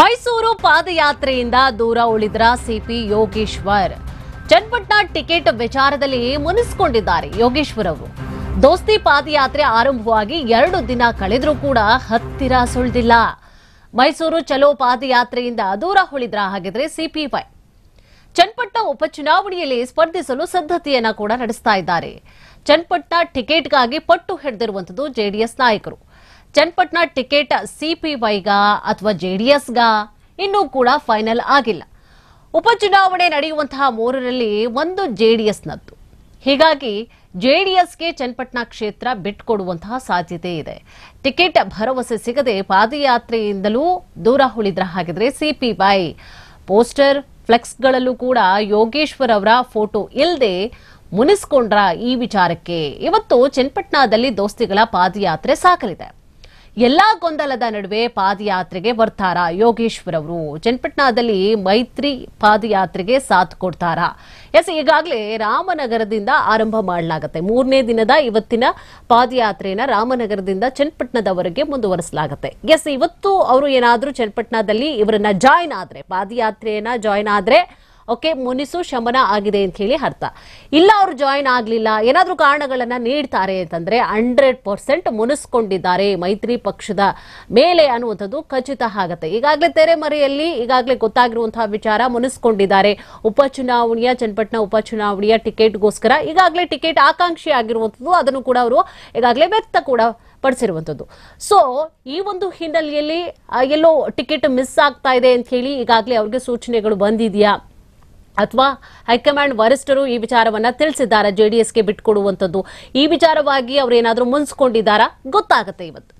ಮೈಸೂರು ಪಾದಯಾತ್ರೆಯಿಂದ ದೂರ ಉಳಿದ್ರ ಸಿಪಿ ಯೋಗೇಶ್ವರ್ ಚನ್ನಪಟ್ಟಣ ಟಿಕೆಟ್ ವಿಚಾರದಲ್ಲಿ ಮುನಿಸಿಕೊಂಡಿದ್ದಾರೆ ಯೋಗೇಶ್ವರ್ ಅವರು ದೋಸ್ತಿ ಪಾದಯಾತ್ರೆ ಆರಂಭವಾಗಿ ಎರಡು ದಿನ ಕಳೆದರೂ ಕೂಡ ಹತ್ತಿರ ಸುಳಿದಿಲ್ಲ ಮೈಸೂರು ಚಲೋ ಪಾದಯಾತ್ರೆಯಿಂದ ದೂರ ಉಳಿದ್ರ ಹಾಗಿದ್ರೆ ಸಿಪಿ ವೈ ಚನ್ನಪಟ್ಟಣ ಉಪಚುನಾವಣೆಯಲ್ಲಿ ಸ್ಪರ್ಧಿಸಲು ಸಿದ್ಧತೆಯನ್ನ ಕೂಡ ನಡೆಸ್ತಾ ಇದ್ದಾರೆ ಚನ್ನಪಟ್ಟಣ ಟಿಕೆಟ್ಗಾಗಿ ಪಟ್ಟು ಹಿಡಿದಿರುವಂತದ್ದು ಜೆಡಿಎಸ್ ನಾಯಕರು ಚನ್ಪಟ್ನ ಟಿಕೆಟ್ ಸಿಪಿವೈಗ ಅಥವಾ ಜೆಡಿಎಸ್ಗ ಇನ್ನೂ ಕೂಡ ಫೈನಲ್ ಆಗಿಲ್ಲ ಉಪಚುನಾವಣೆ ನಡೆಯುವಂತಹ ಮೂರರಲ್ಲಿ ಒಂದು ಜೆಡಿಎಸ್ನದ್ದು ಹೀಗಾಗಿ ಜೆಡಿಎಸ್ಗೆ ಚನ್ನಪಟ್ಟಣ ಕ್ಷೇತ್ರ ಬಿಟ್ಟುಕೊಡುವಂತಹ ಸಾಧ್ಯತೆ ಇದೆ ಟಿಕೆಟ್ ಭರವಸೆ ಸಿಗದೆ ಪಾದಯಾತ್ರೆಯಿಂದಲೂ ದೂರ ಉಳಿದ್ರ ಹಾಗಿದ್ರೆ ಸಿಪಿವೈ ಪೋಸ್ಟರ್ ಫ್ಲೆಕ್ಸ್ಗಳಲ್ಲೂ ಕೂಡ ಯೋಗೇಶ್ವರ್ ಅವರ ಫೋಟೋ ಇಲ್ಲದೆ ಮುನಿಸ್ಕೊಂಡ್ರ ಈ ವಿಚಾರಕ್ಕೆ ಇವತ್ತು ಚನ್ನಪಟ್ಟಣದಲ್ಲಿ ದೋಸ್ತಿಗಳ ಪಾದಯಾತ್ರೆ ಸಾಕಲಿದೆ ಎಲ್ಲಾ ಗೊಂದಲದ ನಡುವೆ ಪಾದಯಾತ್ರೆಗೆ ಬರ್ತಾರ ಯೋಗೇಶ್ವರ್ ಅವರು ಚನ್ನಪಟ್ಟಣದಲ್ಲಿ ಮೈತ್ರಿ ಪಾದಯಾತ್ರೆಗೆ ಸಾಥ್ ಕೊಡ್ತಾರ ಎಸ್ ಈಗಾಗಲೇ ರಾಮನಗರದಿಂದ ಆರಂಭ ಮಾಡಲಾಗುತ್ತೆ ಮೂರನೇ ದಿನದ ಇವತ್ತಿನ ಪಾದಯಾತ್ರೆಯನ್ನ ರಾಮನಗರದಿಂದ ಚನ್ನಪಟ್ಟಣದವರೆಗೆ ಮುಂದುವರೆಸಲಾಗುತ್ತೆ ಎಸ್ ಇವತ್ತು ಅವರು ಏನಾದರೂ ಚನ್ನಪಟ್ಟಣದಲ್ಲಿ ಇವರನ್ನ ಜಾಯ್ನ್ ಆದ್ರೆ ಪಾದಯಾತ್ರೆಯನ್ನ ಜಾಯ್ನ್ ಆದ್ರೆ ಓಕೆ ಮುನಿಸು ಶಮನ ಆಗಿದೆ ಅಂತ ಹೇಳಿ ಅರ್ಥ ಇಲ್ಲ ಅವರು ಜಾಯಿನ್ ಆಗಲಿಲ್ಲ ಏನಾದರೂ ಕಾರಣಗಳನ್ನು ನೀಡ್ತಾರೆ ಅಂತಂದರೆ ಹಂಡ್ರೆಡ್ ಪರ್ಸೆಂಟ್ ಮುನಿಸ್ಕೊಂಡಿದ್ದಾರೆ ಮೈತ್ರಿ ಪಕ್ಷದ ಮೇಲೆ ಅನ್ನುವಂಥದ್ದು ಖಚಿತ ಆಗುತ್ತೆ ಈಗಾಗಲೇ ತೆರೆಮರೆಯಲ್ಲಿ ಈಗಾಗಲೇ ಗೊತ್ತಾಗಿರುವಂತಹ ವಿಚಾರ ಮುನಿಸ್ಕೊಂಡಿದ್ದಾರೆ ಉಪಚುನಾವಣೆಯ ಚನ್ನಪಟ್ಟಣ ಉಪಚುನಾವಣೆಯ ಟಿಕೆಟ್ಗೋಸ್ಕರ ಈಗಾಗಲೇ ಟಿಕೆಟ್ ಆಕಾಂಕ್ಷಿ ಆಗಿರುವಂಥದ್ದು ಅದನ್ನು ಕೂಡ ಅವರು ಈಗಾಗಲೇ ವ್ಯಕ್ತ ಕೂಡ ಪಡಿಸಿರುವಂಥದ್ದು ಸೊ ಈ ಒಂದು ಹಿನ್ನೆಲೆಯಲ್ಲಿ ಎಲ್ಲೋ ಟಿಕೆಟ್ ಮಿಸ್ ಆಗ್ತಾ ಇದೆ ಅಂತ ಹೇಳಿ ಈಗಾಗಲೇ ಅವ್ರಿಗೆ ಸೂಚನೆಗಳು ಬಂದಿದೆಯಾ ಅಥವಾ ಹೈಕಮಾಂಡ್ ವರಿಷ್ಠರು ಈ ವಿಚಾರವನ್ನ ತಿಳಿಸಿದ್ದಾರೆ ಜೆಡಿಎಸ್ಗೆ ಬಿಟ್ಕೊಡುವಂಥದ್ದು ಈ ವಿಚಾರವಾಗಿ ಅವ್ರು ಏನಾದರೂ ಮುನ್ಸ್ಕೊಂಡಿದ್ದಾರಾ ಗೊತ್ತಾಗುತ್ತೆ ಇವತ್ತು